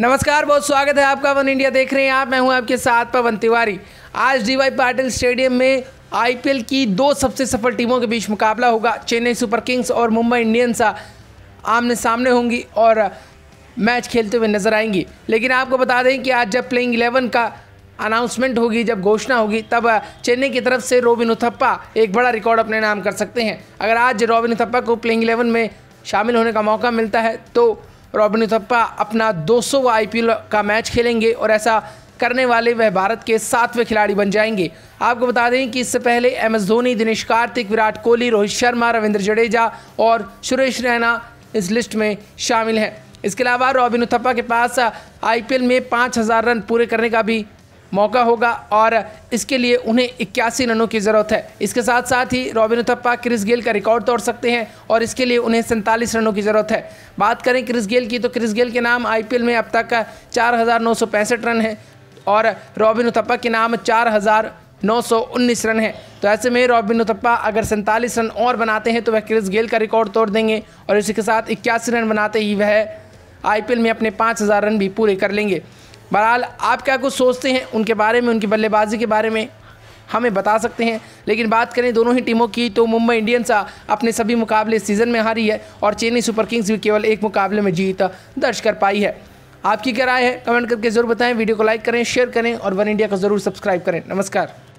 नमस्कार बहुत स्वागत है आपका वन इंडिया देख रहे हैं आप मैं हूं आपके साथ पवन तिवारी आज डीवाई पाटिल स्टेडियम में आईपीएल की दो सबसे सफल टीमों के बीच मुकाबला होगा चेन्नई सुपर किंग्स और मुंबई इंडियंस आमने सामने होंगी और मैच खेलते हुए नजर आएंगी लेकिन आपको बता दें कि आज जब प्लेइंग इलेवन का अनाउंसमेंट होगी जब घोषणा होगी तब चेन्नई की तरफ से रोबिन उथप्पा एक बड़ा रिकॉर्ड अपने नाम कर सकते हैं अगर आज रॉबिन उथप्पा को प्लेइंग इलेवन में शामिल होने का मौका मिलता है तो रॉबिन उथप्पा अपना 200वां आईपीएल का मैच खेलेंगे और ऐसा करने वाले वह भारत के सातवें खिलाड़ी बन जाएंगे आपको बता दें कि इससे पहले एम एस धोनी दिनेश कार्तिक विराट कोहली रोहित शर्मा रविंद्र जडेजा और सुरेश रैना इस लिस्ट में शामिल हैं इसके अलावा रॉबिन उथप्पा के पास आईपीएल में 5000 रन पूरे करने का भी मौका होगा और इसके लिए उन्हें इक्यासी रनों की ज़रूरत है इसके साथ साथ ही रॉबिन उथप्पा क्रिस गेल का रिकॉर्ड तोड़ सकते हैं और इसके लिए उन्हें सैंतालीस रनों की ज़रूरत है बात करें क्रिस गेल की तो क्रिस गेल के नाम आईपीएल में अब तक चार रन हैं और रॉबिन उथप्पा के नाम चार नौ सौ उन्नीस रन है तो ऐसे में रॉबिन उथप्पा अगर सैंतालीस रन और बनाते हैं तो वह क्रिस गेल का रिकॉर्ड तोड़ देंगे और इसी के साथ इक्यासी रन बनाते ही वह आईपीएल में अपने पाँच हज़ार रन भी पूरे कर लेंगे बहरहाल आप क्या कुछ सोचते हैं उनके बारे में उनकी बल्लेबाजी के बारे में हमें बता सकते हैं लेकिन बात करें दोनों ही टीमों की तो मुंबई इंडियंस अपने सभी मुकाबले सीजन में हारी है और चेन्नई सुपर किंग्स भी केवल एक मुकाबले में जीत दर्ज कर पाई है आपकी क्या राय है कमेंट करके जरूर बताएं वीडियो को लाइक करें शेयर करें और वन इंडिया को जरूर सब्सक्राइब करें नमस्कार